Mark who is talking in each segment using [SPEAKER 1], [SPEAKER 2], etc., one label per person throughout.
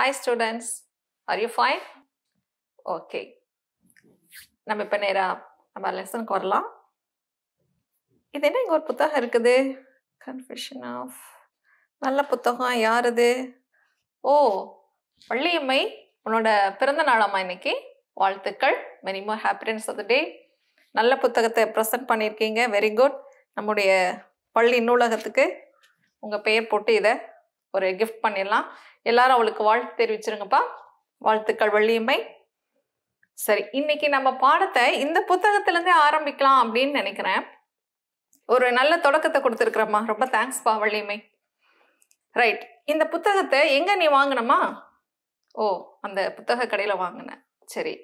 [SPEAKER 1] hi students are you fine okay நம்ம இப்போ நேராக நம்ம லெசனுக்கு வரலாம் இது என்ன இங்கே ஒரு புத்தகம் இருக்குது கன்ஃபியூஷன் ஆஃப் நல்ல புத்தகம் யார் இது ஓ பள்ளியம்மை உன்னோட பிறந்த நாளாம்மா இன்னைக்கு வாழ்த்துக்கள் many more happiness of the day நல்ல புத்தகத்தை ப்ரெசென்ட் பண்ணியிருக்கீங்க வெரி குட் நம்முடைய பள்ளி நூலகத்துக்கு உங்கள் பெயர் போட்டு இதை ஒரு கிஃப்ட் பண்ணிடலாம் எல்லாரும் அவளுக்கு வாழ்த்து தெரிவிச்சிருங்கப்பா வாழ்த்துக்கள் வள்ளியம்மை சரி இன்னைக்கு நம்ம பாடத்தை இந்த புத்தகத்திலேருந்தே ஆரம்பிக்கலாம் அப்படின்னு நினைக்கிறேன் ஒரு நல்ல தொடக்கத்தை கொடுத்துருக்குறம்மா ரொம்ப தேங்க்ஸ் பா வள்ளியம்மை ரைட் இந்த புத்தகத்தை எங்கே நீ வாங்கினமா ஓ அந்த புத்தக கடையில் வாங்கினேன் சரி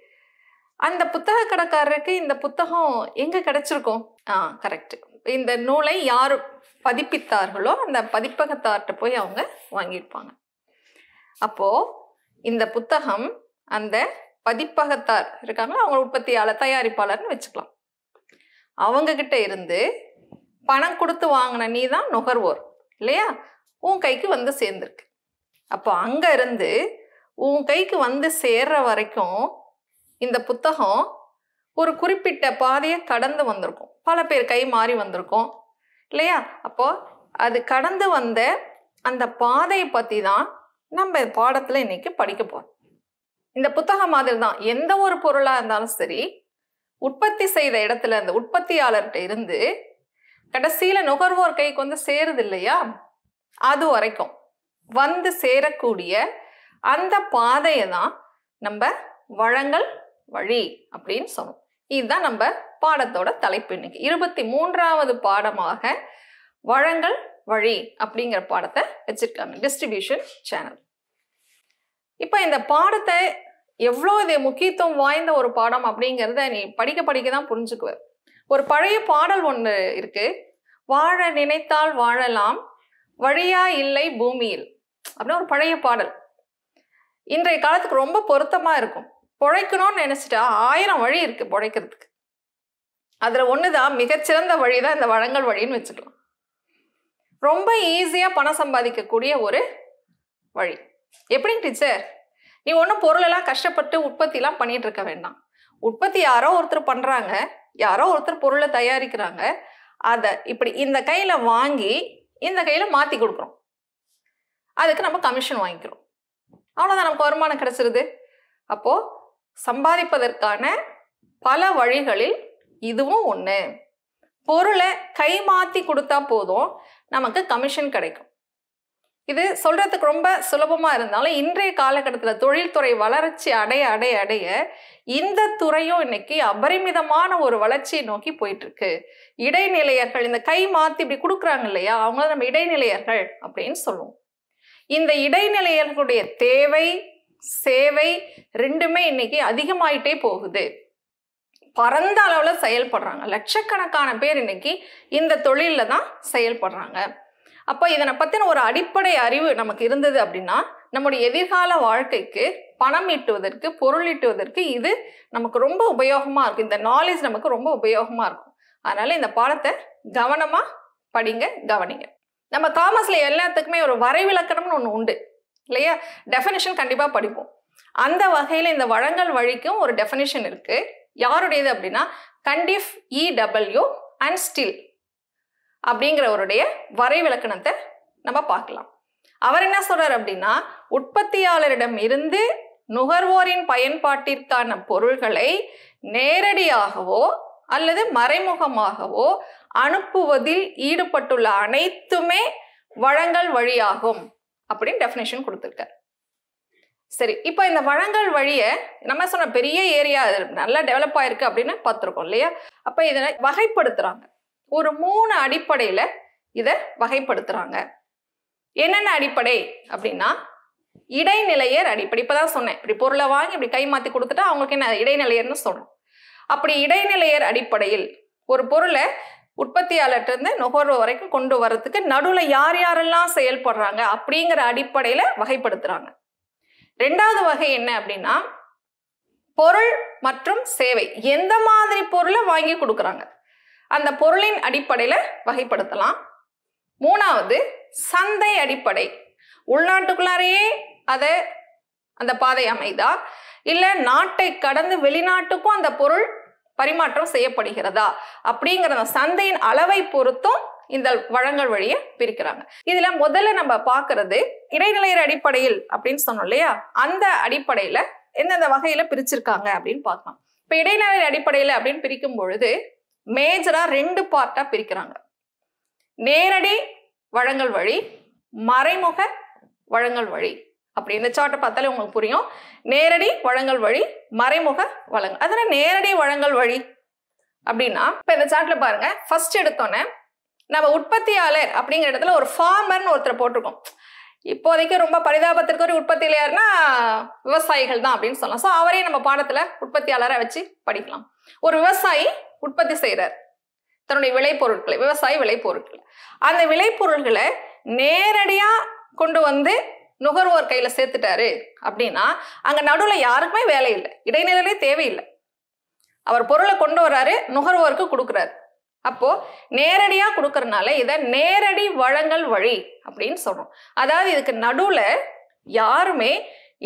[SPEAKER 1] அந்த புத்தக கடைக்காரருக்கு இந்த புத்தகம் எங்கே கிடச்சிருக்கும் ஆ கரெக்டு இந்த நூலை யார் பதிப்பித்தார்களோ அந்த பதிப்பகத்தார்கிட்ட போய் அவங்க வாங்கியிருப்பாங்க அப்போது இந்த புத்தகம் அந்த பதிப்பகத்தார் இருக்காங்க அவங்க உற்பத்தியாளர் தயாரிப்பாளர்னு வச்சுக்கலாம் அவங்கக்கிட்ட இருந்து பணம் கொடுத்து வாங்கின நீ தான் நுகர்வோர் இல்லையா உன் கைக்கு வந்து சேர்ந்துருக்கு அப்போ அங்கே இருந்து உன் கைக்கு வந்து சேர்ற வரைக்கும் இந்த புத்தகம் ஒரு குறிப்பிட்ட பாதையை கடந்து வந்திருக்கும் பல பேர் கை மாறி வந்திருக்கும் இல்லையா அப்போது அது கடந்து வந்த அந்த பாதையை பற்றி தான் நம்ம பாடத்தில் இன்னைக்கு படிக்க போகிறோம் இந்த புத்தகம் மாதிரி தான் எந்த ஒரு பொருளாக இருந்தாலும் சரி உற்பத்தி செய்த இடத்துல அந்த உற்பத்தியாளர்கிட்ட இருந்து கடைசியில் நுகர்வோர் கைக்கு வந்து சேருது இல்லையா அது வரைக்கும் வந்து சேரக்கூடிய அந்த பாதையை தான் நம்ம வழங்கல் வழி அப்படின்னு சொல்லணும் இதுதான் நம்ம பாடத்தோட தலைப்பு இன்னைக்கு இருபத்தி மூன்றாவது பாடமாக வழங்கல் வழி அப்படிங்கிற பாடத்தை வச்சிருக்காங்க டிஸ்ட்ரிபியூஷன் சேனல் இப்போ இந்த பாடத்தை எவ்வளோ இது முக்கியத்துவம் வாய்ந்த ஒரு பாடம் அப்படிங்கிறத நீ படிக்க படிக்க தான் புரிஞ்சுக்குவ ஒரு பழைய பாடல் ஒன்று இருக்கு வாழ நினைத்தால் வாழலாம் வழியா இல்லை பூமியில் அப்படின்னு ஒரு பழைய பாடல் இன்றைய காலத்துக்கு ரொம்ப பொருத்தமாக இருக்கும் பொழைக்கணும்னு நினச்சிட்டா ஆயிரம் வழி இருக்குது பொழைக்கிறதுக்கு அதில் ஒன்று தான் மிகச்சிறந்த வழி தான் இந்த வழங்கல் வழின்னு வச்சுக்கலாம் ரொம்ப ஈஸியாக பணம் சம்பாதிக்கக்கூடிய ஒரு வழி எப்படிங்க டீச்சர் நீ ஒன்றும் பொருளெல்லாம் கஷ்டப்பட்டு உற்பத்திலாம் பண்ணிட்டு இருக்க வேண்டாம் உற்பத்தி யாரோ ஒருத்தர் பண்ணுறாங்க யாரோ ஒருத்தர் பொருளை தயாரிக்கிறாங்க அதை இப்படி இந்த கையில் வாங்கி இந்த கையில் மாற்றி கொடுக்குறோம் அதுக்கு நம்ம கமிஷன் வாங்கிக்கிறோம் அவ்வளோதான் நமக்கு வருமானம் கிடச்சிருது அப்போது சம்பாதிப்பதற்கான பல வழிகளில் இதுவும் ஒன்று பொருளை கை மாற்றி கொடுத்தா போதும் நமக்கு கமிஷன் கிடைக்கும் இது சொல்கிறதுக்கு ரொம்ப சுலபமாக இருந்தாலும் இன்றைய காலகட்டத்தில் தொழில்துறை வளர்ச்சி அடைய அடைய அடைய இந்த துறையும் இன்னைக்கு அபரிமிதமான ஒரு வளர்ச்சியை நோக்கி போயிட்டுருக்கு இடைநிலையர்கள் இந்த கை மாற்றி இப்படி கொடுக்குறாங்க இல்லையா அவங்கள நம்ம இடைநிலையர்கள் அப்படின்னு சொல்லுவோம் இந்த இடைநிலையர்களுடைய தேவை சேவை ரெண்டுமே இன்னைக்கு அதிகமாயிட்டே போகுது பரந்த அளவில் செயல்படுறாங்க லட்சக்கணக்கான பேர் இன்னைக்கு இந்த தொழிலில் தான் செயல்படுறாங்க அப்போ இதனை பற்றின ஒரு அடிப்படை அறிவு நமக்கு இருந்தது அப்படின்னா நம்முடைய எதிர்கால வாழ்க்கைக்கு பணம் ஈட்டுவதற்கு பொருள் ஈட்டுவதற்கு இது நமக்கு ரொம்ப உபயோகமாக இருக்கும் இந்த நாலேஜ் நமக்கு ரொம்ப உபயோகமாக இருக்கும் அதனால் இந்த பாடத்தை கவனமாக படிங்க கவனிங்க நம்ம காமர்ஸில் எல்லாத்துக்குமே ஒரு வரைவிலக்கணம்னு ஒன்று உண்டு இல்லையா டெஃபினேஷன் கண்டிப்பாக படிப்போம் அந்த வகையில் இந்த வழங்கல் வழிக்கும் ஒரு டெஃபினேஷன் இருக்குது யாருடையது அப்படின்னா கண்டிஃப் இடபிள்யூ அண்ட் ஸ்டில் அப்படிங்கிறவருடைய வரை விளக்கணத்தை நம்ம பார்க்கலாம் அவர் என்ன சொல்கிறார் அப்படின்னா உற்பத்தியாளரிடம் இருந்து நுகர்வோரின் பயன்பாட்டிற்கான பொருள்களை நேரடியாகவோ அல்லது மறைமுகமாகவோ அனுப்புவதில் ஈடுபட்டுள்ள அனைத்துமே வழங்கல் வழியாகும் அப்படின்னு டெஃபினேஷன் கொடுத்துருக்கார் சரி இப்போ இந்த வழங்கல் வழியை நம்ம சொன்ன பெரிய ஏரியா நல்லா டெவலப் ஆயிருக்கு அப்படின்னு பார்த்துருக்கோம் இல்லையா அப்போ இதை வகைப்படுத்துகிறாங்க ஒரு மூணு அடிப்படையில் இதை வகைப்படுத்துகிறாங்க என்னென்ன அடிப்படை அப்படின்னா இடைநிலையர் அடிப்படை இப்போ தான் சொன்னேன் இப்படி பொருளை வாங்கி இப்படி கை மாற்றி கொடுத்துட்டா அவங்களுக்கு என்ன இடைநிலையர்னு சொல்கிறோம் அப்படி இடைநிலையர் அடிப்படையில் ஒரு பொருளை உற்பத்தியாளர்கிட்டருந்து நுகர்வு வரைக்கும் கொண்டு வர்றதுக்கு நடுவில் யார் யாரெல்லாம் செயல்படுறாங்க அப்படிங்கிற அடிப்படையில் வகைப்படுத்துகிறாங்க ரெண்டாவது வகை என்ன அப்படின்னா பொருள் மற்றும் சேவை எந்த மாதிரி பொருளை வாங்கி கொடுக்குறாங்க அந்த பொருளின் அடிப்படையில் வகைப்படுத்தலாம் மூணாவது சந்தை அடிப்படை உள்நாட்டுக்குள்ளாரையே அதை அந்த பாதை அமைதா இல்லை நாட்டை கடந்து வெளிநாட்டுக்கும் அந்த பொருள் பரிமாற்றம் செய்யப்படுகிறதா அப்படிங்கிற சந்தையின் அளவை பொறுத்தும் இந்த வழங்கல் வழியை பிரிக்கிறாங்க இதுல முதல்ல நம்ம பாக்குறது இடைநிலையர் அடிப்படையில் அப்படின்னு சொன்னோம் இல்லையா அந்த அடிப்படையில எந்தெந்த வகையில பிரிச்சிருக்காங்க அப்படின்னு பார்க்கலாம் இப்ப இடைநிலை அடிப்படையில அப்படின்னு பிரிக்கும் பொழுது மேஜரா ரெண்டு பார்ட்டா பிரிக்கிறாங்க நேரடி வழங்கல் வழி மறைமுக வழங்கல் வழி அப்படி இந்த சார்ட்டை பார்த்தாலே உங்களுக்கு புரியும் நேரடி வழங்கல் வழி மறைமுக வழங்கல் அதனால் நேரடி வழங்கல் வழி அப்படின்னா இப்போ இந்த சார்ட்டில் பாருங்க ஃபர்ஸ்ட் எடுத்தோன்னே நம்ம உற்பத்தியாளர் அப்படிங்கிற இடத்துல ஒரு ஃபார்மர்னு ஒருத்தர் போட்டிருக்கோம் இப்போதைக்கு ரொம்ப பரிதாபத்திற்கு ஒரு உற்பத்தியில் யாருன்னா விவசாயிகள் தான் அப்படின்னு சொல்லலாம் ஸோ அவரே நம்ம பாடத்தில் உற்பத்தியாளராக வச்சு படிக்கலாம் ஒரு விவசாயி உற்பத்தி செய்கிறார் தன்னுடைய விளைபொருட்களை விவசாயி விளைபொருட்களை அந்த விளைபொருட்களை நேரடியாக கொண்டு வந்து நுகர்வோர் கையில் சேர்த்துட்டாரு அப்படின்னா அங்கே நடுவில் யாருக்குமே வேலை இல்லை இடைநிலையிலே தேவையில்லை அவர் பொருளை கொண்டு வர்றாரு நுகர்வோருக்கு கொடுக்குறாரு அப்போது நேரடியாக கொடுக்கறனால இதை நேரடி வழங்கல் வழி அப்படின்னு சொல்றோம் அதாவது இதுக்கு நடுவில் யாருமே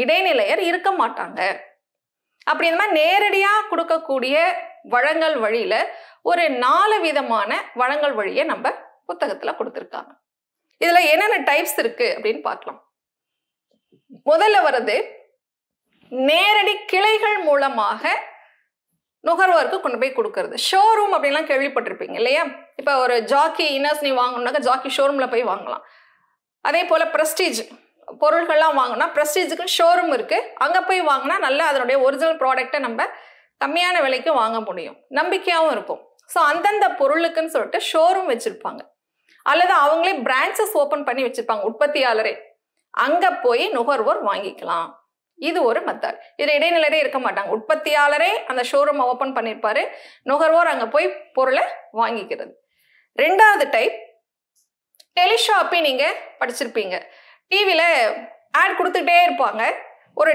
[SPEAKER 1] இடைநிலையர் இருக்க மாட்டாங்க அப்படி இந்த மாதிரி நேரடியாக கொடுக்கக்கூடிய வழங்கல் வழியில் ஒரு நாலு விதமான வழங்கல் வழியை நம்ம புத்தகத்தில் கொடுத்துருக்காங்க இதில் என்னென்ன டைப்ஸ் இருக்குது அப்படின்னு பார்க்கலாம் முதல்ல வருது நேரடி கிளைகள் மூலமாக நுகர்வோருக்கு கொண்டு போய் கொடுக்கறது ஷோரூம் அப்படிலாம் கேள்விப்பட்டிருப்பீங்க இல்லையா இப்போ ஒரு ஜாக்கி இன்னர்ஸ் நீ வாங்கணும்னாக்க ஜாக்கி ஷோரூமில் போய் வாங்கலாம் அதே போல் பிரஸ்டீஜ் பொருள்கள்லாம் வாங்கினா பிரஸ்டீஜுக்கு ஷோரூம் இருக்குது அங்கே போய் வாங்கினா நல்லா அதனுடைய ஒரிஜினல் ப்ராடக்டை நம்ம கம்மியான விலைக்கு வாங்க முடியும் நம்பிக்கையாகவும் இருக்கும் ஸோ அந்தந்த பொருளுக்குன்னு சொல்லிட்டு ஷோரூம் வச்சுருப்பாங்க அல்லது அவங்களே பிரான்ச்சஸ் ஓப்பன் பண்ணி வச்சுருப்பாங்க உற்பத்தியாளரே அங்கே போய் நுகர்வோர் வாங்கிக்கலாம் இது ஒரு மெத்தட் இது இடைநிலையே இருக்க மாட்டாங்க உற்பத்தியாளரே அந்த ஷோரூமை ஓப்பன் பண்ணியிருப்பாரு நுகர்வோர் அங்கே போய் பொருளை வாங்கிக்கிறது ரெண்டாவது டைப் டெலிஷாப்பி நீங்கள் படிச்சிருப்பீங்க டிவியில் ஆட் கொடுத்துக்கிட்டே இருப்பாங்க ஒரு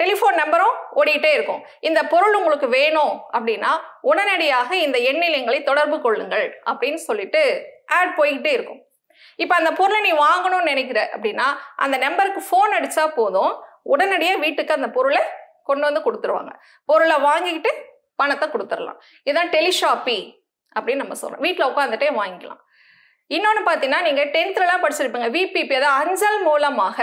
[SPEAKER 1] டெலிஃபோன் நம்பரும் ஓடிக்கிட்டே இருக்கும் இந்த பொருள் உங்களுக்கு வேணும் அப்படின்னா உடனடியாக இந்த எண்ணிலங்களை தொடர்பு கொள்ளுங்கள் அப்படின்னு சொல்லிட்டு ஆட் போய்கிட்டே இருக்கும் இப்போ அந்த பொருளை நீ வாங்கணும்னு நினைக்கிற அப்படின்னா அந்த நம்பருக்கு ஃபோன் அடித்தா போதும் உடனடியாக வீட்டுக்கு அந்த பொருளை கொண்டு வந்து கொடுத்துருவாங்க பொருளை வாங்கிக்கிட்டு பணத்தை கொடுத்துடலாம் இதான் டெலிஷாப்பி அப்படின்னு நம்ம சொல்கிறோம் வீட்டில் உட்காந்துட்டே வாங்கிக்கலாம் இன்னொன்று பார்த்தீங்கன்னா நீங்கள் டென்த்துலலாம் படிச்சிருப்பீங்க விபிபி அதாவது அஞ்சல் மூலமாக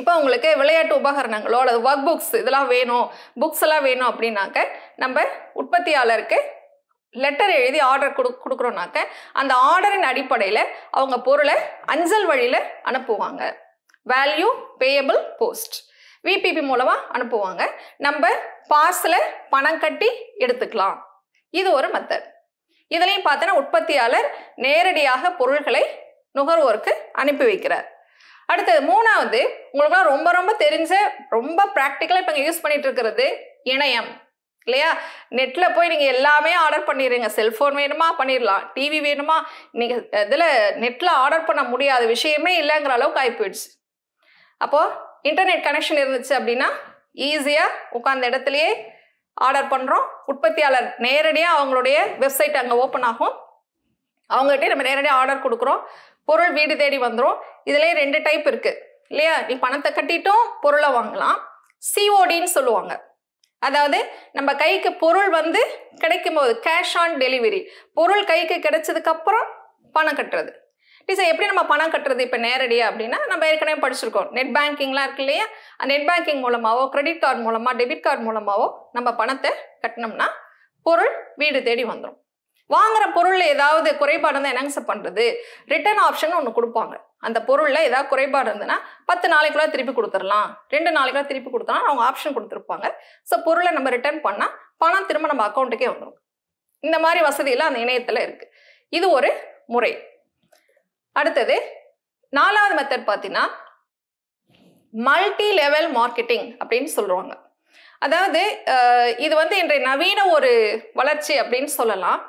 [SPEAKER 1] இப்போ உங்களுக்கு விளையாட்டு உபகரணங்களோ அல்லது ஒர்க் புக்ஸ் இதெல்லாம் வேணும் புக்ஸ் எல்லாம் வேணும் அப்படின்னாக்க நம்ம உற்பத்தியாளருக்கு லெட்டர் எழுதி ஆர்டர் கொடு கொடுக்குறோனாக்க அந்த ஆர்டரின் அடிப்படையில் அவங்க பொருளை அஞ்சல் வழியில் அனுப்புவாங்க வேல்யூ பேயபிள் போஸ்ட் விபிபி மூலமாக அனுப்புவாங்க நம்ம பார்சலை பணம் கட்டி எடுத்துக்கலாம் இது ஒரு மெத்தட் இதுலையும் பார்த்தோன்னா உற்பத்தியாளர் நேரடியாக பொருள்களை நுகர்வோருக்கு அனுப்பி வைக்கிறார் அடுத்தது மூணாவது உங்களுக்குலாம் ரொம்ப ரொம்ப தெரிஞ்ச ரொம்ப ப்ராக்டிக்கலாக இப்போ யூஸ் பண்ணிட்டு இருக்கிறது இணையம் இல்லையா நெட்டில் போய் நீங்கள் எல்லாமே ஆர்டர் பண்ணிடுங்க செல்ஃபோன் வேணுமா பண்ணிடலாம் டிவி வேணுமா நீங்கள் இதில் நெட்டில் ஆர்டர் பண்ண முடியாத விஷயமே இல்லைங்கிற அளவுக்கு ஆகி போயிடுச்சு அப்போது இன்டர்நெட் கனெக்ஷன் இருந்துச்சு அப்படின்னா ஈஸியாக உட்காந்த இடத்துலையே ஆர்டர் பண்ணுறோம் உற்பத்தியாளர் நேரடியாக அவங்களுடைய வெப்சைட் அங்கே ஓப்பன் ஆகும் அவங்ககிட்டே நம்ம நேரடியாக ஆர்டர் கொடுக்குறோம் பொருள் வீடு தேடி வந்துடும் இதுலேயே ரெண்டு டைப் இருக்குது இல்லையா நீ பணத்தை கட்டிட்டும் பொருளை வாங்கலாம் சிஓடின்னு சொல்லுவாங்க அதாவது நம்ம கைக்கு பொருள் வந்து கிடைக்கும் போது கேஷ் ஆன் டெலிவரி பொருள் கைக்கு கிடைச்சதுக்கப்புறம் பணம் கட்டுறது டீச்சர் எப்படி நம்ம பணம் கட்டுறது இப்போ நேரடியாக அப்படின்னா நம்ம ஏற்கனவே படிச்சிருக்கோம் நெட் பேங்கிங்லாம் இருக்கு இல்லையா அந்த நெட் பேங்கிங் மூலமாகவோ கிரெடிட் கார்டு மூலமாக டெபிட் கார்டு மூலமாகவோ நம்ம பணத்தை கட்டினோம்னா பொருள் வீடு தேடி வந்துடும் வாங்குற பொருளில் ஏதாவது குறைபாடு இருந்தால் என்னங்க சார் பண்ணுறது ரிட்டர்ன் ஆப்ஷன் ஒன்று கொடுப்பாங்க அந்த பொருளில் ஏதாவது குறைபாடு இருந்ததுன்னா பத்து நாளைக்குள்ள திருப்பி கொடுத்துடலாம் ரெண்டு நாளைக்குள்ள திருப்பி கொடுத்தலாம் அவங்க ஆப்ஷன் கொடுத்துருப்பாங்க ஸோ பொருளை நம்ம ரிட்டர்ன் பண்ணால் பணம் திரும்ப நம்ம அக்கௌண்ட்டுக்கே வந்துடும் இந்த மாதிரி வசதியெல்லாம் அந்த இணையத்தில் இருக்குது இது ஒரு முறை அடுத்தது நாலாவது மெத்தட் பார்த்தீங்கன்னா மல்டி லெவல் மார்க்கெட்டிங் அப்படின்னு சொல்லுவாங்க அதாவது இது வந்து இன்றைய நவீன ஒரு வளர்ச்சி அப்படின்னு சொல்லலாம்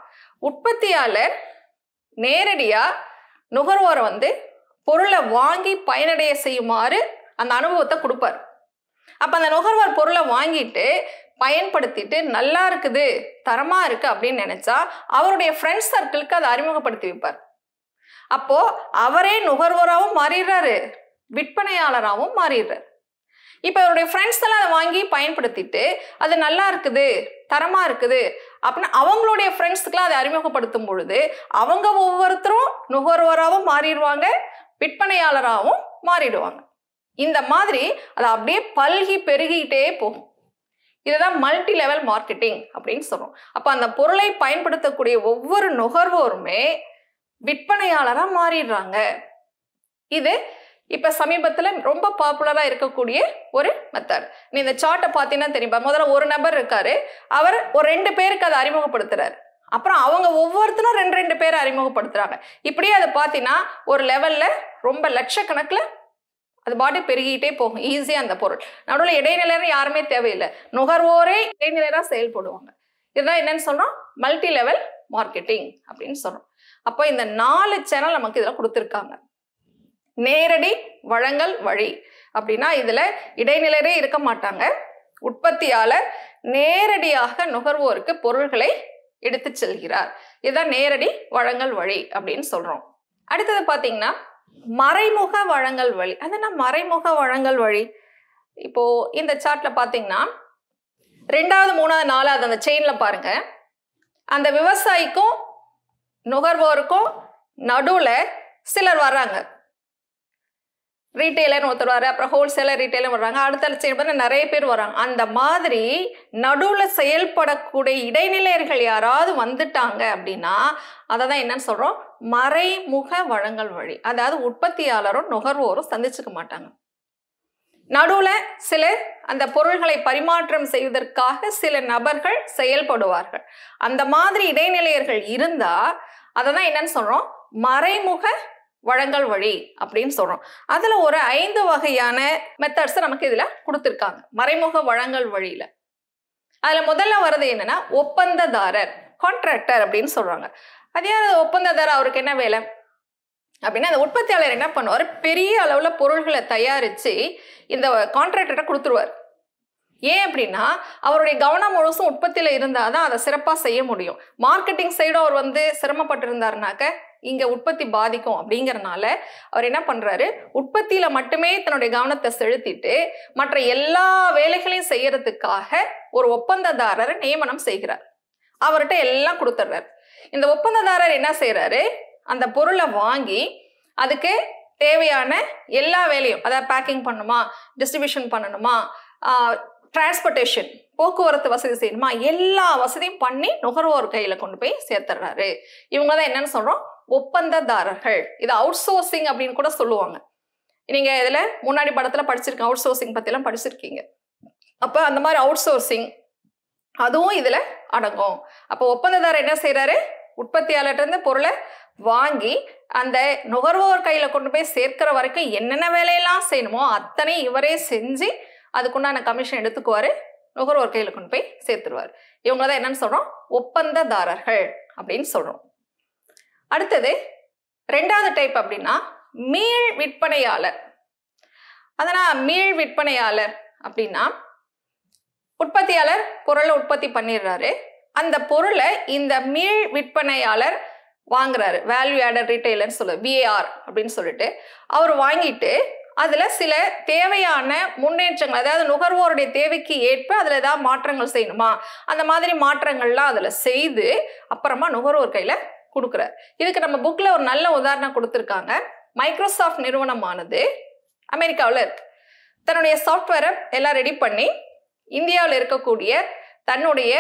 [SPEAKER 1] உற்பத்தியாளர் நேரடியாக நுகர்வோரை வந்து பொருளை வாங்கி பயனடைய செய்யுமாறு அந்த அனுபவத்தை கொடுப்பார் அப்போ அந்த நுகர்வோர் பொருளை வாங்கிட்டு பயன்படுத்திட்டு நல்லா இருக்குது தரமாக இருக்குது அப்படின்னு நினச்சா அவருடைய ஃப்ரெண்ட்ஸ் சர்க்கிளுக்கு அதை அறிமுகப்படுத்தி வைப்பார் அப்போது அவரே நுகர்வோராகவும் மாறிடுறாரு விற்பனையாளராகவும் மாறிடுறார் இப்போ அவருடைய ஃப்ரெண்ட்ஸ் எல்லாம் அதை வாங்கி பயன்படுத்திட்டு அது நல்லா இருக்குது தரமாக இருக்குது அப்படின்னு அவங்களுடைய ஃப்ரெண்ட்ஸுக்குலாம் அதை அறிமுகப்படுத்தும் பொழுது அவங்க ஒவ்வொருத்தரும் நுகர்வோராகவும் மாறிடுவாங்க விற்பனையாளராகவும் மாறிடுவாங்க இந்த மாதிரி அது அப்படியே பல்கி பெருகிட்டே போகும் இதுதான் மல்டி லெவல் மார்க்கெட்டிங் அப்படின்னு சொல்லுவோம் அப்போ அந்த பொருளை பயன்படுத்தக்கூடிய ஒவ்வொரு நுகர்வோருமே விற்பனையாளராக மாறிடுறாங்க இது இப்போ சமீபத்தில் ரொம்ப பாப்புலராக இருக்கக்கூடிய ஒரு மெத்தட் நீ இந்த சார்ட்டை பார்த்தீங்கன்னா தெரியுமா முதல்ல ஒரு நபர் இருக்கார் அவர் ஒரு ரெண்டு பேருக்கு அதை அறிமுகப்படுத்துகிறார் அப்புறம் அவங்க ஒவ்வொருத்தரும் ரெண்டு ரெண்டு பேரை அறிமுகப்படுத்துகிறாங்க இப்படியே அதை பார்த்தீங்கன்னா ஒரு லெவலில் ரொம்ப லட்சக்கணக்கில் அது பாட்டு பெருகிட்டே போகும் ஈஸியாக அந்த பொருள் நடுவில் இடைநிலையர் யாருமே தேவையில்லை நுகர்வோரே இடைநிலையராக செயல்படுவாங்க இதுதான் என்னன்னு சொல்கிறோம் மல்டி லெவல் மார்க்கெட்டிங் அப்படின்னு சொல்கிறோம் அப்போ இந்த நாலு சேனல் நமக்கு இதில் கொடுத்துருக்காங்க நேரடி வழங்கல் வழி அப்படின்னா இதில் இடைநிலையரே இருக்க மாட்டாங்க உற்பத்தியாளர் நேரடியாக நுகர்வோருக்கு பொருள்களை எடுத்து செல்கிறார் இதுதான் நேரடி வழங்கல் வழி அப்படின்னு சொல்கிறோம் அடுத்தது பார்த்தீங்கன்னா மறைமுக வழங்கல் வழி என்ன மறைமுக வழங்கல் வழி இப்போ இந்த சார்ட்ல பார்த்தீங்கன்னா ரெண்டாவது மூணாவது நாலாவது அந்த செயின்ல பாருங்க அந்த விவசாயிக்கும் நுகர்வோருக்கும் நடுவில் சிலர் வர்றாங்க ரீட்டைலர் ஒருத்தர் அப்புறம் ஹோல்சேலர் ரீட்டைலர் வர்றாங்க அடுத்த லட்சம் நிறைய பேர் வராங்க அந்த மாதிரி நடுவில் செயல்படக்கூடிய இடைநிலையர்கள் யாராவது வந்துட்டாங்க அப்படின்னா அதை தான் என்னன்னு சொல்கிறோம் மறைமுக வழங்கல் வழி அதாவது உற்பத்தியாளரும் நுகர்வோரும் சந்திச்சுக்க மாட்டாங்க நடுவில் சில அந்த பொருள்களை பரிமாற்றம் செய்வதற்காக சில நபர்கள் செயல்படுவார்கள் அந்த மாதிரி இடைநிலையர்கள் இருந்தால் அதை தான் என்னன்னு சொல்கிறோம் மறைமுக வழங்கல் வழி அப்படின்னு சொல்கிறோம் அதில் ஒரு ஐந்து வகையான மெத்தட்ஸ் நமக்கு இதில் கொடுத்துருக்காங்க மறைமுக வழங்கல் வழியில் அதில் முதல்ல வர்றது என்னன்னா ஒப்பந்ததாரர் கான்ட்ராக்டர் அப்படின்னு சொல்கிறாங்க அதே ஒப்பந்ததாரர் அவருக்கு என்ன வேலை அப்படின்னா அந்த உற்பத்தியாளர் என்ன பண்ணுவார் பெரிய அளவில் பொருள்களை தயாரித்து இந்த கான்ட்ராக்டரை கொடுத்துருவார் ஏன் அப்படின்னா அவருடைய கவனம் முழுசும் உற்பத்தியில் இருந்தால் தான் அதை சிறப்பாக செய்ய முடியும் மார்க்கெட்டிங் சைடும் அவர் வந்து சிரமப்பட்டு இருந்தாருனாக்க இங்கே உற்பத்தி பாதிக்கும் அப்படிங்கிறனால அவர் என்ன பண்ணுறாரு உற்பத்தியில் மட்டுமே தன்னுடைய கவனத்தை செலுத்திட்டு மற்ற எல்லா வேலைகளையும் செய்யறதுக்காக ஒரு ஒப்பந்ததாரரை நியமனம் செய்கிறார் அவர்கிட்ட எல்லாம் கொடுத்துட்றாரு இந்த ஒப்பந்ததாரர் என்ன செய்கிறாரு அந்த பொருளை வாங்கி அதுக்கு தேவையான எல்லா வேலையும் அதாவது பேக்கிங் பண்ணணுமா டிஸ்ட்ரிபியூஷன் பண்ணணுமா டிரான்ஸ்போர்ட்டேஷன் போக்குவரத்து வசதி செய்யணுமா எல்லா வசதியும் பண்ணி நுகர்வோர் கையில் கொண்டு போய் சேர்த்துடுறாரு இவங்க தான் என்னன்னு சொல்கிறோம் ஒப்பந்ததாரர்கள் இது அவுட் சோர்சிங் அப்படின்னு கூட சொல்லுவாங்க நீங்க இதுல முன்னாடி படத்துல படிச்சிருக்கீங்க அவுட் சோர்சிங் எல்லாம் படிச்சிருக்கீங்க அப்ப அந்த மாதிரி அவுட் சோர்சிங் அதுவும் இதுல அடங்கும் அப்போ ஒப்பந்ததாரர் என்ன செய்யறாரு உற்பத்தியாளர்கிட்ட இருந்து பொருளை வாங்கி அந்த நுகர்வோர் கையில கொண்டு போய் சேர்க்கிற வரைக்கும் என்னென்ன வேலையெல்லாம் செய்யணுமோ அத்தனை இவரே செஞ்சு அதுக்குண்டான கமிஷன் எடுத்துக்குவாரு நுகர்வோர் கையில கொண்டு போய் சேர்த்துருவாரு இவங்க தான் என்னன்னு சொல்றோம் ஒப்பந்ததாரர்கள் அப்படின்னு சொல்றோம் அடுத்தது ரெண்டாவது டைப் அப்படின்னா மீள் விற்பனையாளர் அதனால் மீள் விற்பனையாளர் அப்படின்னா உற்பத்தியாளர் பொருளை உற்பத்தி பண்ணிடுறாரு அந்த பொருளை இந்த மீள் விற்பனையாளர் வாங்குறாரு வேல்யூ ஆடர் ரீட்டைலர்னு சொல்ல விஏஆர் அப்படின்னு சொல்லிட்டு அவர் வாங்கிட்டு அதில் சில தேவையான முன்னேற்றங்கள் அதாவது நுகர்வோருடைய தேவைக்கு ஏற்ப அதில் ஏதாவது மாற்றங்கள் செய்யணுமா அந்த மாதிரி மாற்றங்கள்லாம் அதில் செய்து அப்புறமா நுகர்வோர் கையில் கொடுக்குறார் இதுக்கு நம்ம புக்கில் ஒரு நல்ல உதாரணம் கொடுத்துருக்காங்க மைக்ரோசாஃப்ட் நிறுவனமானது அமெரிக்காவில் இருக்கு தன்னுடைய சாஃப்ட்வேரை எல்லாம் ரெடி பண்ணி இந்தியாவில் இருக்கக்கூடிய தன்னுடைய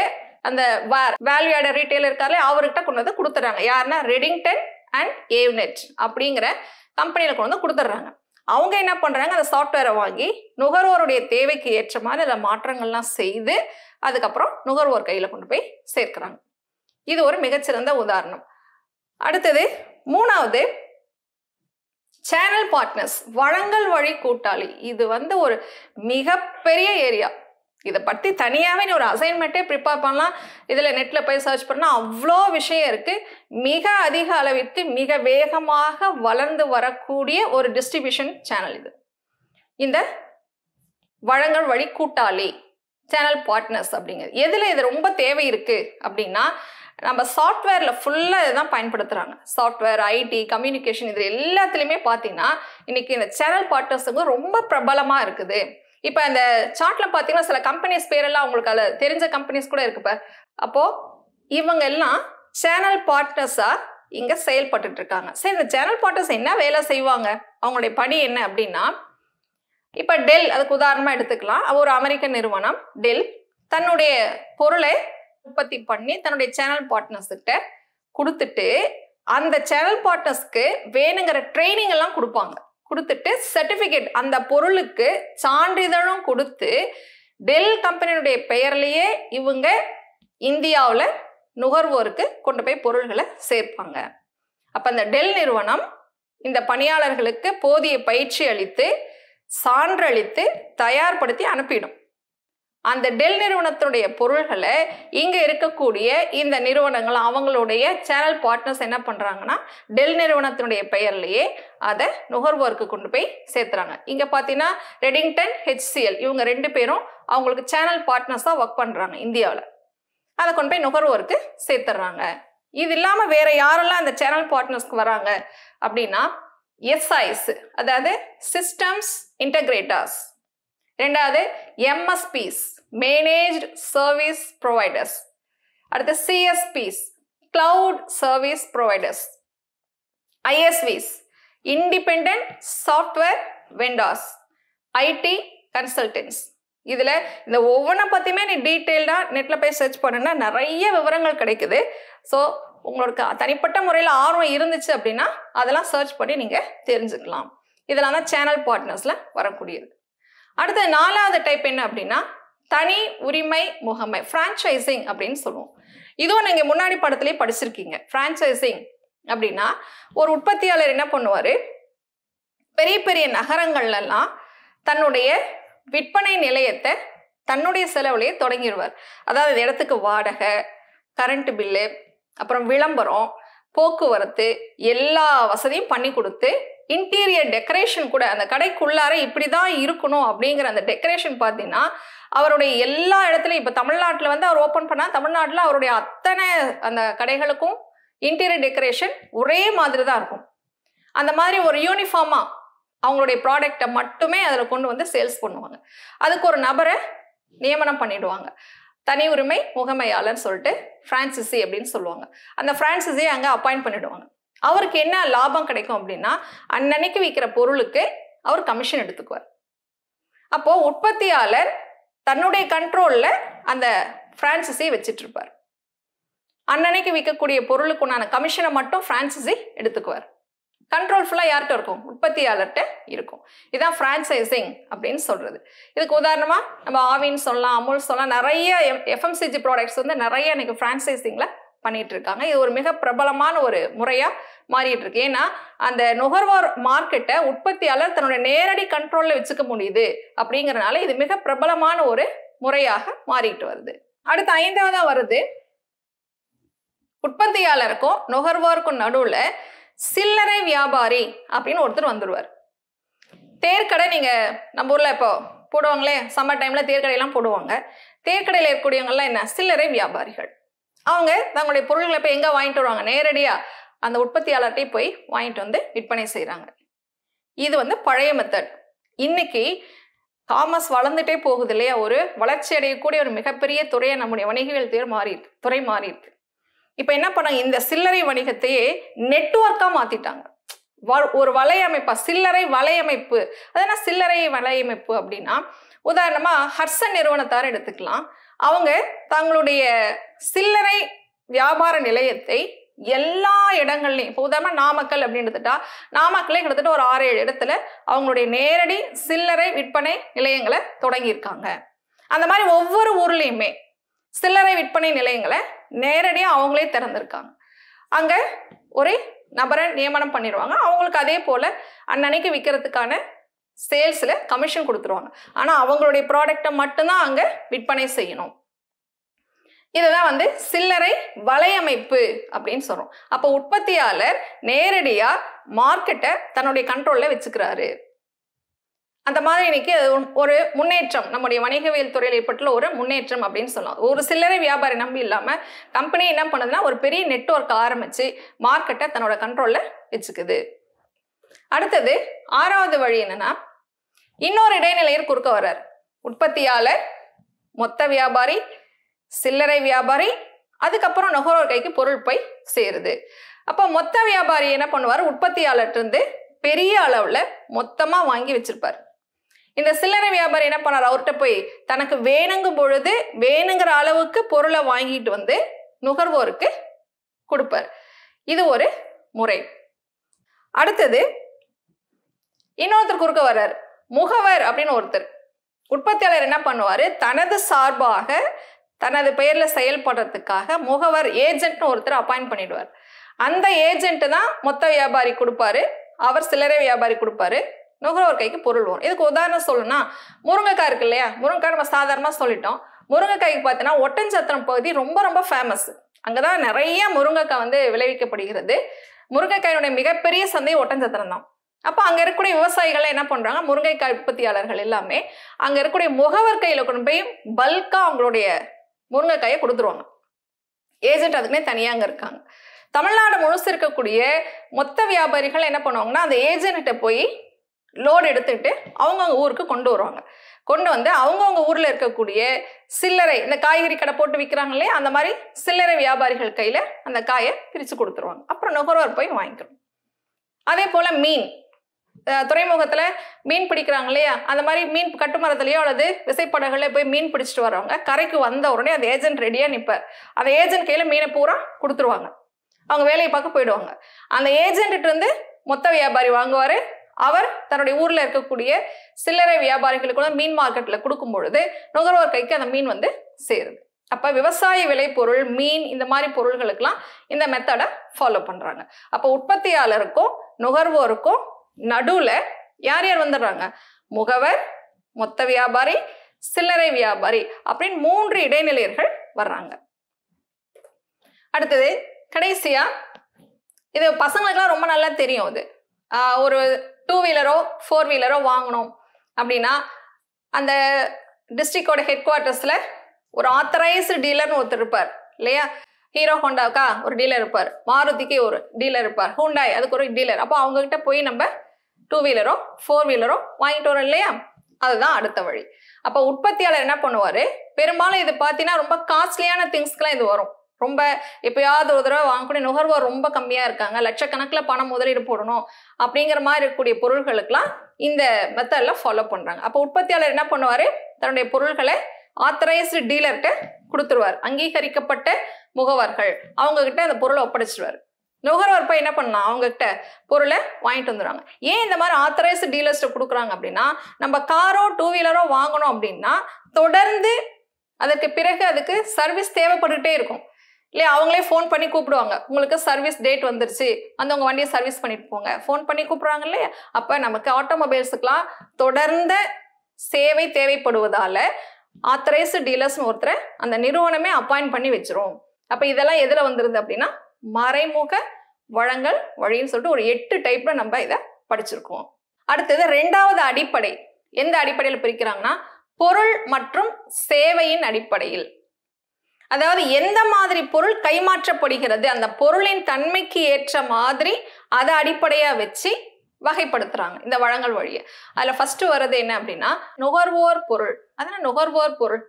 [SPEAKER 1] அந்த வேல்யூட ரீட்டைலர் இருக்கார்ல அவர்கிட்ட கொண்டு வந்து கொடுத்துட்றாங்க யாருன்னா ரெடிங்டன் அண்ட் ஏவ்நெட் அப்படிங்கிற கம்பெனியில் கொண்டு வந்து கொடுத்துட்றாங்க அவங்க என்ன பண்ணுறாங்க அந்த சாஃப்ட்வேரை வாங்கி நுகர்வோருடைய தேவைக்கு ஏற்ற மாதிரி அதை மாற்றங்கள்லாம் செய்து அதுக்கப்புறம் நுகர்வோர் கையில் கொண்டு போய் சேர்க்குறாங்க இது ஒரு மிகச்சிறந்த உதாரணம் அடுத்தது மூணாவது சேனல் பார்ட்னர்ஸ் வழங்கல் வழி கூட்டாளி இது வந்து ஒரு மிகப்பெரிய ஏரியா இதை பற்றி தனியாகவே நீ ஒரு அசைன்மெண்ட்டே ப்ரிப்பேர் பண்ணலாம் இதில் நெட்டில் போய் சர்ச் பண்ணால் அவ்வளோ விஷயம் இருக்குது மிக அதிக அளவிற்கு மிக வேகமாக வளர்ந்து வரக்கூடிய ஒரு டிஸ்ட்ரிபியூஷன் சேனல் இது இந்த வழங்கல் வழி கூட்டாளி சேனல் பார்ட்னர்ஸ் அப்படிங்கிறது எதில் இது ரொம்ப தேவை இருக்குது அப்படின்னா நம்ம சாஃப்ட்வேரில் ஃபுல்லாக இதை தான் பயன்படுத்துகிறாங்க சாஃப்ட்வேர் ஐடி கம்யூனிகேஷன் இது எல்லாத்துலேயுமே பார்த்தீங்கன்னா இன்றைக்கி இந்த சேனல் பார்ட்னர்ஸுங்க ரொம்ப பிரபலமாக இருக்குது இப்போ இந்த சார்ட்டில் பார்த்தீங்கன்னா சில கம்பெனிஸ் பேரெல்லாம் உங்களுக்கு அதில் தெரிஞ்ச கம்பெனிஸ் கூட இருக்குப்பா அப்போது இவங்க எல்லாம் சேனல் பார்ட்னர்ஸாக இங்கே செயல்பட்டு இருக்காங்க சரி இந்த சேனல் பார்ட்னர்ஸ் என்ன வேலை செய்வாங்க அவங்களுடைய பணி என்ன அப்படின்னா இப்போ டெல் அதுக்கு உதாரணமாக எடுத்துக்கலாம் ஒரு அமெரிக்க நிறுவனம் டெல் தன்னுடைய பொருளை உற்பத்தி பண்ணி தன்னுடைய சேனல் பார்ட்னர்ஸ் கிட்ட கொடுத்துட்டு அந்த சேனல் பார்ட்னர்ஸ்க்கு வேணுங்கிற ட்ரைனிங் எல்லாம் கொடுப்பாங்க கொடுத்துட்டு சர்டிஃபிகேட் அந்த பொருளுக்கு சான்றிதழும் கொடுத்து டெல் கம்பெனியுடைய பெயர்லேயே இவங்க இந்தியாவில் நுகர்வோருக்கு கொண்டு போய் பொருள்களை சேர்ப்பாங்க அப்போ அந்த டெல் நிறுவனம் இந்த பணியாளர்களுக்கு போதிய பயிற்சி அளித்து சான்றளித்து தயார்படுத்தி அனுப்பிடும் அந்த டெல் நிறுவனத்துடைய பொருள்களை இங்கே இருக்கக்கூடிய இந்த நிறுவனங்கள் அவங்களுடைய சேனல் பார்ட்னர்ஸ் என்ன பண்ணுறாங்கன்னா டெல் நிறுவனத்தினுடைய பெயர்லேயே அதை நுகர்வோருக்கு கொண்டு போய் சேர்த்துறாங்க இங்கே பார்த்தீங்கன்னா ரெடிங்டன் ஹெச்சிஎல் இவங்க ரெண்டு பேரும் அவங்களுக்கு சேனல் பார்ட்னர்ஸாக ஒர்க் பண்ணுறாங்க இந்தியாவில் அதை கொண்டு போய் நுகர்வோருக்கு சேர்த்துட்றாங்க இது இல்லாமல் வேறு யாரெல்லாம் அந்த சேனல் பார்ட்னர்ஸ்க்கு வராங்க அப்படின்னா எஸ்ஐஸ் அதாவது சிஸ்டம்ஸ் இன்டகிரேட்டர்ஸ் ரெண்டாவது எம்எஸ்பிஸ் மேனேஜ்ட் சர்வீஸ் ப்ரொவைடர்ஸ் அடுத்து CSPs cloud service providers ISVs independent software vendors IT consultants இதில் இந்த ஒவ்வொன்றை பற்றியுமே நீ டீட்டெயில்டாக நெட்டில் போய் சர்ச் பண்ணுன்னா நிறைய விவரங்கள் கிடைக்குது ஸோ உங்களுக்கு தனிப்பட்ட முறையில் ஆர்வம் இருந்துச்சு அப்படின்னா அதெல்லாம் சர்ச் பண்ணி நீங்கள் தெரிஞ்சுக்கலாம் இதெல்லாம் தான் சேனல் பார்ட்னர்ஸில் வரக்கூடியது அடுத்த நாலாவது டைப் என்ன அப்படின்னா தனி உரிமை முகமை ஃப்ரான்ச்சைசிங் அப்படின்னு சொல்லுவோம் இதுவும் நீங்கள் முன்னாடி படத்துலேயே படிச்சிருக்கீங்க ஃப்ரான்ச்சைசிங் அப்படின்னா ஒரு உற்பத்தியாளர் என்ன பண்ணுவார் பெரிய பெரிய நகரங்கள்லாம் தன்னுடைய விற்பனை நிலையத்தை தன்னுடைய செலவுலேயே தொடங்கிடுவார் அதாவது இடத்துக்கு வாடகை கரண்ட் பில்லு அப்புறம் விளம்பரம் போக்குவரத்து எல்லா வசதியும் பண்ணி கொடுத்து இன்டீரியர் டெக்கரேஷன் கூட அந்த கடைக்குள்ளார இப்படி தான் இருக்கணும் அப்படிங்கிற அந்த டெக்கரேஷன் பார்த்தீங்கன்னா அவருடைய எல்லா இடத்துலையும் இப்போ தமிழ்நாட்டில் வந்து அவர் ஓப்பன் பண்ணால் தமிழ்நாட்டில் அவருடைய அத்தனை அந்த கடைகளுக்கும் இன்டீரியர் டெக்கரேஷன் ஒரே மாதிரி தான் இருக்கும் அந்த மாதிரி ஒரு யூனிஃபார்மாக அவங்களுடைய ப்ராடக்டை மட்டுமே அதில் கொண்டு வந்து சேல்ஸ் பண்ணுவாங்க அதுக்கு ஒரு நபரை நியமனம் பண்ணிடுவாங்க தனி உரிமை முகமையாளர்னு சொல்லிட்டு ஃப்ரான்சிசி அப்படின்னு சொல்லுவாங்க அந்த ஃப்ரான்சிஸியை அங்கே அப்பாயிண்ட் பண்ணிடுவாங்க அவருக்கு என்ன லாபம் கிடைக்கும் அப்படின்னா அன்னன்னைக்கு விற்கிற பொருளுக்கு அவர் கமிஷன் எடுத்துக்குவார் அப்போது உற்பத்தியாளர் தன்னுடைய கண்ட்ரோலில் அந்த ஃப்ரான்சிஸை வச்சிட்ருப்பார் அன்னன்னைக்கு விற்கக்கூடிய பொருளுக்கு உண்டான கமிஷனை மட்டும் ஃப்ரான்சிஸை எடுத்துக்குவார் கண்ட்ரோல் ஃபுல்லாக யார்கிட்ட இருக்கும் உற்பத்தியாளர்கிட்ட இருக்கும் இதுதான் ஃப்ரான்சைசிங் அப்படின்னு சொல்கிறது இதுக்கு உதாரணமாக நம்ம ஆவின்னு சொல்லலாம் அமுல் சொல்லலாம் நிறைய எஃப்எம்சிஜி ப்ராடக்ட்ஸ் வந்து நிறைய இன்றைக்கி ஃப்ரான்சைசிங்கில் பண்ணிகிட்டு இருக்காங்க இது ஒரு மிக பிரபலமான ஒரு முறையாக மாறிட்டு இருக்கு ஏன்னா அந்த நுகர்வோர் மார்க்கெட்டை உற்பத்தியாளர் தன்னோட நேரடி கண்ட்ரோல்ல வச்சுக்க முடியுது அப்படிங்கறனால இது மிக பிரபலமான ஒரு முறையாக மாறிட்டு வருது அடுத்து ஐந்தாவதா வருது உற்பத்தியாளருக்கும் நுகர்வோருக்கும் நடுவுல சில்லறை வியாபாரி அப்படின்னு ஒருத்தர் வந்துடுவார் தேர்க்கடை நீங்க நம்ம ஊர்ல இப்போ போடுவாங்களே சம்மர் டைம்ல தேர்க்கடையெல்லாம் போடுவாங்க தேர்க்கடையில் இருக்கக்கூடியவங்கலாம் என்ன சில்லறை வியாபாரிகள் அவங்க தங்களுடைய பொருள்களை இப்போ எங்கே வாங்கிட்டு வருவாங்க நேரடியாக அந்த உற்பத்தியாளர்கிட்டே போய் வாங்கிட்டு வந்து விற்பனை செய்கிறாங்க இது வந்து பழைய மெத்தட் இன்னைக்கு காமர்ஸ் வளர்ந்துட்டே போகுது இல்லையா ஒரு வளர்ச்சி அடையக்கூடிய ஒரு மிகப்பெரிய துறையை நம்முடைய வணிகங்கள் துறை மாறிடு துறை மாறிடுது இப்போ என்ன பண்ணாங்க இந்த சில்லறை வணிகத்தையே நெட்ஒர்க்காக மாற்றிட்டாங்க ஒரு வலையமைப்பா சில்லறை வலையமைப்பு அதனால் சில்லறை வலையமைப்பு அப்படின்னா உதாரணமாக ஹர்சன் நிறுவனத்தார் எடுத்துக்கலாம் அவங்க தங்களுடைய சில்லறை வியாபார நிலையத்தை எல்லா இடங்கள்லையும் இப்போ உதாரணமாக நாமக்கல் அப்படின்னு எடுத்துட்டா நாமக்கல்லே கிட்டத்தட்ட ஒரு ஆறு ஏழு இடத்துல அவங்களுடைய நேரடி சில்லறை விற்பனை நிலையங்களை தொடங்கியிருக்காங்க அந்த மாதிரி ஒவ்வொரு ஊர்லேயுமே சில்லறை விற்பனை நிலையங்களை நேரடியாக அவங்களே திறந்திருக்காங்க அங்கே ஒரு நபரை நியமனம் பண்ணிடுவாங்க அவங்களுக்கு அதே போல் அன்னன்னைக்கு விற்கிறதுக்கான சேல்ஸில் கமிஷன் கொடுத்துருவாங்க ஆனால் அவங்களுடைய ப்ராடக்டை மட்டும்தான் அங்கே விற்பனை செய்யணும் இதுதான் வந்து சில்லறை வலையமைப்பு அப்படின்னு சொல்கிறோம் அப்போ உற்பத்தியாளர் நேரடியாக மார்க்கெட்டை தன்னுடைய கண்ட்ரோலில் வச்சுக்கிறாரு அந்த மாதிரி இன்னைக்கு ஒரு முன்னேற்றம் நம்முடைய வணிகவியல் துறையில் ஏற்பட்டுள்ள ஒரு முன்னேற்றம் அப்படின்னு சொல்லலாம் ஒரு சில்லறை வியாபாரி நம்பி இல்லாமல் கம்பெனி என்ன பண்ணுதுன்னா ஒரு பெரிய நெட்ஒர்க் ஆரம்பித்து மார்க்கெட்டை தன்னோட கண்ட்ரோலில் வச்சுக்குது அடுத்தது ஆறாவது வழி என்னன்னா இன்னொரு இடைநிலையர் குறுக்க வர்றார் உற்பத்தியாளர் மொத்த வியாபாரி சில்லறை வியாபாரி அதுக்கப்புறம் நுகர்வோர் கைக்கு பொருள் போய் சேருது அப்போ மொத்த வியாபாரி என்ன பண்ணுவார் இருந்து பெரிய அளவில் மொத்தமாக வாங்கி வச்சிருப்பார் இந்த சில்லறை வியாபாரி என்ன பண்ணார் அவர்கிட்ட போய் தனக்கு வேணுங்கும் பொழுது வேணுங்கிற அளவுக்கு பொருளை வாங்கிட்டு வந்து நுகர்வோருக்கு கொடுப்பார் இது ஒரு முறை அடுத்தது இன்னொருத்தர் குறுக்க வர்றார் முகவர் அப்படின்னு ஒருத்தர் உற்பத்தியாளர் என்ன பண்ணுவார் தனது சார்பாக தனது பெயரில் செயல்படுறதுக்காக முகவர் ஏஜென்ட்னு ஒருத்தர் அப்பாயிண்ட் பண்ணிடுவார் அந்த ஏஜென்ட் தான் மொத்த வியாபாரி கொடுப்பாரு அவர் சில்லறை வியாபாரி கொடுப்பாரு நுகர்வோர் கைக்கு பொருள் வரும் இதுக்கு உதாரணம் சொல்லணும்னா முருங்கைக்காய் இருக்கு இல்லையா முருங்கைக்காய் நம்ம சாதாரணமாக சொல்லிட்டோம் முருங்கைக்காய்க்கு பார்த்தீங்கன்னா ஒட்டஞ்சத்திரம் பகுதி ரொம்ப ரொம்ப ஃபேமஸ் அங்கே தான் நிறைய முருங்கைக்காய் வந்து விளைவிக்கப்படுகிறது முருங்கைக்காயினுடைய மிகப்பெரிய சந்தை ஒட்டஞ்சத்திரம் தான் அப்போ அங்கே இருக்கக்கூடிய விவசாயிகள்லாம் என்ன பண்ணுறாங்க முருங்கைக்காய் உற்பத்தியாளர்கள் எல்லாமே அங்கே இருக்கக்கூடிய முகவர் கையில் கொண்டு போய் பல்காக அவங்களுடைய முருங்கைக்காயை கொடுத்துருவாங்க ஏஜென்ட் அதுக்குன்னே தனியாக அங்கே இருக்காங்க தமிழ்நாடு முழுசு இருக்கக்கூடிய மொத்த வியாபாரிகள் என்ன பண்ணுவாங்கன்னா அந்த ஏஜென்ட்டை போய் லோடு எடுத்துக்கிட்டு அவங்கவுங்க ஊருக்கு கொண்டு வருவாங்க கொண்டு வந்து அவங்கவுங்க ஊரில் இருக்கக்கூடிய சில்லறை இந்த காய்கறி கடை போட்டு விற்கிறாங்களே அந்த மாதிரி சில்லறை வியாபாரிகள் கையில் அந்த காயை பிரித்து கொடுத்துருவாங்க அப்புறம் நுகர்வோர் போய் வாங்கிக்கிறோம் அதே போல் மீன் துறைமுகத்தில் மீன் பிடிக்கிறாங்க இல்லையா அந்த மாதிரி மீன் கட்டுமரத்துலேயோ அல்லது விசைப்படகுல போய் மீன் பிடிச்சிட்டு வரவங்க கரைக்கு வந்த உடனே அந்த ஏஜென்ட் ரெடியாக நிற்பார் அந்த ஏஜென்ட் கையில் மீனை பூரா கொடுத்துருவாங்க அவங்க வேலையை பார்க்க போயிடுவாங்க அந்த ஏஜென்ட்டு வந்து மொத்த வியாபாரி வாங்குவார் அவர் தன்னுடைய ஊரில் இருக்கக்கூடிய சில்லறை வியாபாரிகளுக்கு கூட மீன் மார்க்கெட்டில் கொடுக்கும் பொழுது நுகர்வோர் கைக்கு அந்த மீன் வந்து சேருது அப்போ விவசாய விளைபொருள் மீன் இந்த மாதிரி பொருள்களுக்கெல்லாம் இந்த மெத்தடை ஃபாலோ பண்ணுறாங்க அப்போ உற்பத்தியாளருக்கும் நுகர்வோருக்கும் நடுவில் யார் யார் வந்துடுறாங்க முகவர் மொத்த வியாபாரி சில்லறை வியாபாரி அப்படின்னு மூன்று இடைநிலையர்கள் வர்றாங்க அடுத்தது கடைசியா இது பசங்களுக்குலாம் ரொம்ப நல்லா தெரியும் அது ஒரு டூ வீலரோ ஃபோர் வீலரோ வாங்கணும் அப்படின்னா அந்த டிஸ்ட்ரிக்டோட ஹெட் குவார்ட்டர்ஸில் ஒரு ஆத்தரைஸ்டு டீலர்னு ஒருத்தர் இருப்பார் இல்லையா ஹீரோ ஹோண்டாவுக்கா ஒரு டீலர் இருப்பார் மாருதிக்கு ஒரு டீலர் இருப்பார் ஹூண்டாய் அதுக்கு ஒரு டீலர் அப்போ அவங்ககிட்ட போய் நம்ம டூ வீலரோ ஃபோர் வீலரோ வாங்கிட்டு வரோம் இல்லையா அதுதான் அடுத்த வழி அப்போ உற்பத்தியாளர் என்ன பண்ணுவார் பெரும்பாலும் இது பார்த்தீங்கன்னா ரொம்ப காஸ்ட்லியான திங்ஸ்க்குலாம் இது வரும் ரொம்ப எப்பயாவது ஒரு தடவை வாங்கக்கூடிய நுகர்வோர் ரொம்ப கம்மியாக இருக்காங்க லட்சக்கணக்கில் பணம் முதலீடு போடணும் அப்படிங்கிற மாதிரி இருக்கக்கூடிய பொருள்களுக்கெல்லாம் இந்த மெத்தடில் ஃபாலோ பண்ணுறாங்க அப்போ உற்பத்தியாளர் என்ன பண்ணுவார் தன்னுடைய பொருள்களை ஆத்தரைஸ்டு டீலர்கிட்ட கொடுத்துருவார் அங்கீகரிக்கப்பட்ட முகவர்கள் அவங்கக்கிட்ட அந்த பொருளை ஒப்படைச்சிடுவார் நுகர்வோர் போய் என்ன பண்ணலாம் அவங்ககிட்ட பொருளை வாங்கிட்டு வந்துடுறாங்க ஏன் இந்த மாதிரி ஆத்தரைஸ்டு டீலர்ஸ்ட்டு கொடுக்குறாங்க அப்படின்னா நம்ம காரோ டூ வீலரோ வாங்கணும் அப்படின்னா தொடர்ந்து அதற்கு பிறகு அதுக்கு சர்வீஸ் தேவைப்பட்டுகிட்டே இருக்கும் இல்லையா அவங்களே ஃபோன் பண்ணி கூப்பிடுவாங்க உங்களுக்கு சர்வீஸ் டேட் வந்துருச்சு அந்த உங்கள் வண்டியை சர்வீஸ் பண்ணிட்டு போங்க ஃபோன் பண்ணி கூப்பிட்றாங்க இல்லையா அப்போ நமக்கு ஆட்டோமொபைல்ஸுக்கெலாம் தொடர்ந்த சேவை தேவைப்படுவதால் ஆத்தரைஸ்டு டீலர்ஸ்னு ஒருத்தரை அந்த நிறுவனமே அப்பாயிண்ட் பண்ணி வச்சிரும் அப்போ இதெல்லாம் எதில் வந்துருது அப்படின்னா மறைமுக வழங்கல் வழின்னு சொல்லிட்டு ஒரு எட்டு டைப்ல நம்ம இதை படிச்சிருக்கோம் அடுத்தது ரெண்டாவது அடிப்படை எந்த அடிப்படையில் பிரிக்கிறாங்கன்னா பொருள் மற்றும் சேவையின் அடிப்படையில் அதாவது எந்த மாதிரி பொருள் கைமாற்றப்படுகிறது அந்த பொருளின் தன்மைக்கு ஏற்ற மாதிரி அதை அடிப்படையாக வச்சு வகைப்படுத்துறாங்க இந்த வழங்கல் வழியை அதில் ஃபர்ஸ்ட் வர்றது என்ன அப்படின்னா நுகர்வோர் பொருள் அதனால் நுகர்வோர் பொருள்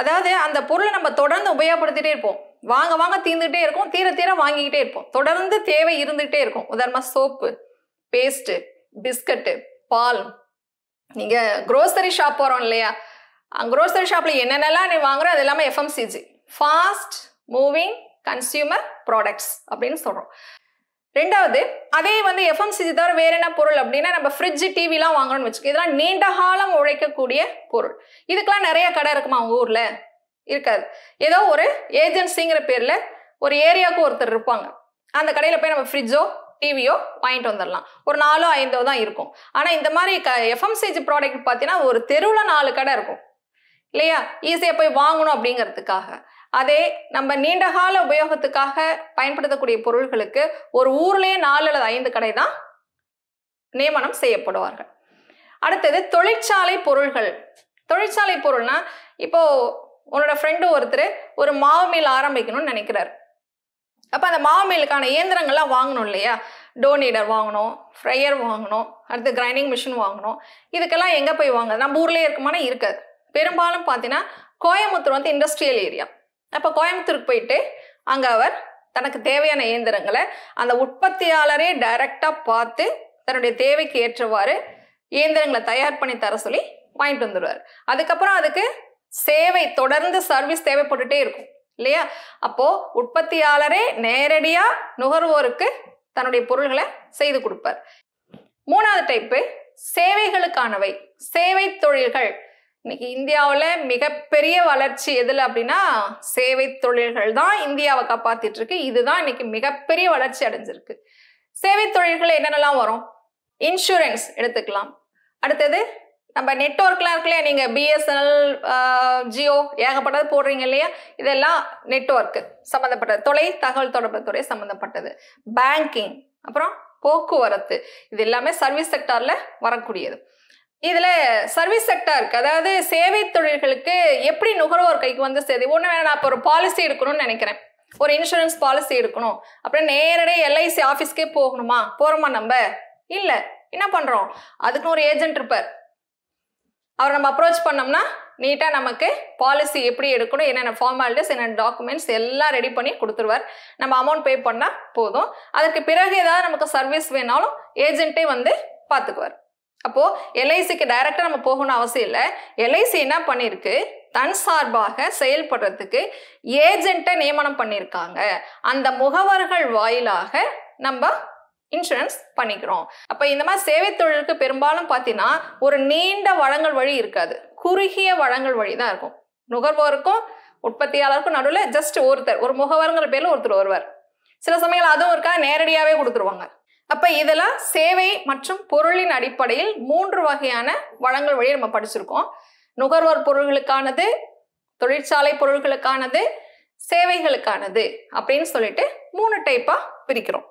[SPEAKER 1] அதாவது அந்த பொருளை நம்ம தொடர்ந்து உபயோகப்படுத்திட்டே இருப்போம் வாங்க வாங்க தீர்ந்துகிட்டே இருக்கும் தீர தீர வாங்கிக்கிட்டே இருப்போம் தொடர்ந்து தேவை இருந்துகிட்டே இருக்கும் உதாரணமாக சோப்பு பேஸ்ட்டு பிஸ்கட்டு பால் நீங்கள் க்ரோசரி ஷாப் போகிறோம் இல்லையா க்ரோசரி ஷாப்பில் என்னென்னலாம் நீ வாங்குறோம் அது எல்லாமே FMCG fast moving consumer products அப்படின்னு சொல்கிறோம் ரெண்டாவது அதே வந்து எஃப்எம்சிஜி தவிர வேற என்ன பொருள் அப்படின்னா நம்ம ஃப்ரிட்ஜ் டிவிலாம் வாங்கணும்னு வச்சுக்கோ இதெல்லாம் நீண்ட காலம் உழைக்கக்கூடிய பொருள் இதுக்கெல்லாம் நிறைய கடை இருக்குமா அவங்க ஊரில் இருக்காது ஏதோ ஒரு ஏஜென்சிங்கிற பேரில் ஒரு ஏரியாவுக்கு ஒருத்தர் இருப்பாங்க அந்த கடையில் போய் நம்ம ஃப்ரிட்ஜோ டிவியோ வாங்கிட்டு வந்துடலாம் ஒரு நாலோ ஐந்தோ தான் இருக்கும் ஆனால் இந்த மாதிரி க எஃப்எம்சிஜி ப்ராடக்ட் பார்த்தீங்கன்னா ஒரு தெருவில் நாலு கடை இருக்கும் இல்லையா ஈஸியாக போய் வாங்கணும் அப்படிங்கிறதுக்காக அதே நம்ம நீண்ட கால உபயோகத்துக்காக பயன்படுத்தக்கூடிய பொருள்களுக்கு ஒரு ஊர்லேயே நாலு அல்லது ஐந்து கடை தான் நியமனம் செய்யப்படுவார்கள் அடுத்தது தொழிற்சாலை பொருள்கள் தொழிற்சாலை பொருள்னா இப்போது உன்னோட ஃப்ரெண்டு ஒருத்தர் ஒரு மாவு ஆரம்பிக்கணும்னு நினைக்கிறார் அப்போ அந்த மாவு இயந்திரங்கள்லாம் வாங்கணும் இல்லையா டோனேடர் வாங்கணும் ஃப்ரையர் வாங்கணும் அடுத்து கிரைண்டிங் மிஷின் வாங்கணும் இதுக்கெல்லாம் எங்கே போய் வாங்க நம்ம ஊர்லேயே இருக்குமானா இருக்காது பெரும்பாலும் பார்த்தீங்கன்னா கோயம்புத்தூர் வந்து இண்டஸ்ட்ரியல் ஏரியா அப்போ கோயம்புத்தூருக்கு போயிட்டு அங்கே அவர் தனக்கு தேவையான இயந்திரங்களை அந்த உற்பத்தியாளரே டைரெக்டாக பார்த்து தன்னுடைய தேவைக்கு ஏற்றவாறு இயந்திரங்களை தயார் பண்ணி தர சொல்லி வாங்கிட்டு வந்துடுவார் அதுக்கப்புறம் அதுக்கு சேவை தொடர்ந்து சர்வீஸ் தேவைப்பட்டுட்டே இருக்கும் இல்லையா அப்போ உற்பத்தியாளரே நேரடியா நுகர்வோருக்கு தன்னுடைய பொருள்களை செய்து கொடுப்பார் மூணாவது டைப்பு சேவைகளுக்கானவை சேவை தொழில்கள் இன்னைக்கு இந்தியாவில் மிகப்பெரிய வளர்ச்சி எதில் அப்படின்னா சேவை தொழில்கள் தான் இந்தியாவை காப்பாத்திட்டு இருக்கு இதுதான் இன்னைக்கு மிகப்பெரிய வளர்ச்சி அடைஞ்சிருக்கு சேவை தொழில்கள் என்னென்னலாம் வரும் இன்சூரன்ஸ் எடுத்துக்கலாம் அடுத்தது நம்ம நெட்ஒர்க்லாம் இருக்கு இல்லையா நீங்கள் பிஎஸ்என்எல் ஜியோ ஏகப்பட்டது போடுறீங்க இல்லையா இதெல்லாம் நெட்ஒர்க்கு சம்மந்தப்பட்டது தொலை தகவல் தொடர்பு துறை சம்மந்தப்பட்டது பேங்கிங் அப்புறம் போக்குவரத்து இது எல்லாமே சர்வீஸ் செக்டாரில் வரக்கூடியது இதில் சர்வீஸ் இருக்குது அதாவது சேவை தொழில்களுக்கு எப்படி நுகர்வோர் கைக்கு வந்து சேது ஒன்று வேணா நான் இப்போ ஒரு பாலிசி எடுக்கணும்னு நினைக்கிறேன் ஒரு இன்சூரன்ஸ் பாலிசி எடுக்கணும் அப்புறம் நேரடியாக எல்ஐசி ஆஃபீஸ்க்கே போகணுமா போகிறோமா நம்ம இல்லை என்ன பண்ணுறோம் அதுக்குன்னு ஒரு ஏஜென்ட் இருப்பார் அவரை நம்ம அப்ரோச் பண்ணோம்னா நீட்டாக நமக்கு பாலிசி எப்படி எடுக்கணும் என்னென்ன ஃபார்மாலிட்டிஸ் என்னென்ன டாக்குமெண்ட்ஸ் எல்லாம் ரெடி பண்ணி கொடுத்துருவார் நம்ம அமௌண்ட் பே பண்ணால் போதும் அதற்கு பிறகு ஏதாவது நமக்கு சர்வீஸ் வேணாலும் ஏஜென்ட்டே வந்து பார்த்துக்குவார் அப்போது எல்ஐசிக்கு டைரெக்டாக நம்ம போகணும்னு அவசியம் இல்லை எல்ஐசி என்ன பண்ணியிருக்கு தன் சார்பாக செயல்படுறதுக்கு ஏஜென்ட்டை நியமனம் பண்ணியிருக்காங்க அந்த முகவர்கள் வாயிலாக நம்ம இன்சூரன்ஸ் பண்ணிக்கிறோம் அப்போ இந்த மாதிரி சேவை தொழிலுக்கு பெரும்பாலும் பார்த்தீங்கன்னா ஒரு நீண்ட வழங்கல் வழி இருக்காது குறுகிய வழங்கல் வழி தான் இருக்கும் நுகர்வோருக்கும் உற்பத்தியாளருக்கும் நடுவில் ஜஸ்ட் ஒருத்தர் ஒரு முகவருங்கிற பேரில் ஒருத்தர் வருவார் சில சமயங்கள் அதுவும் இருக்கா நேரடியாகவே கொடுத்துருவாங்க அப்போ இதெல்லாம் சேவை மற்றும் பொருளின் அடிப்படையில் மூன்று வகையான வழங்கல் வழியை நம்ம படிச்சிருக்கோம் நுகர்வோர் பொருள்களுக்கானது தொழிற்சாலை பொருள்களுக்கானது சேவைகளுக்கானது அப்படின்னு சொல்லிட்டு மூணு டைப்பாக பிரிக்கிறோம்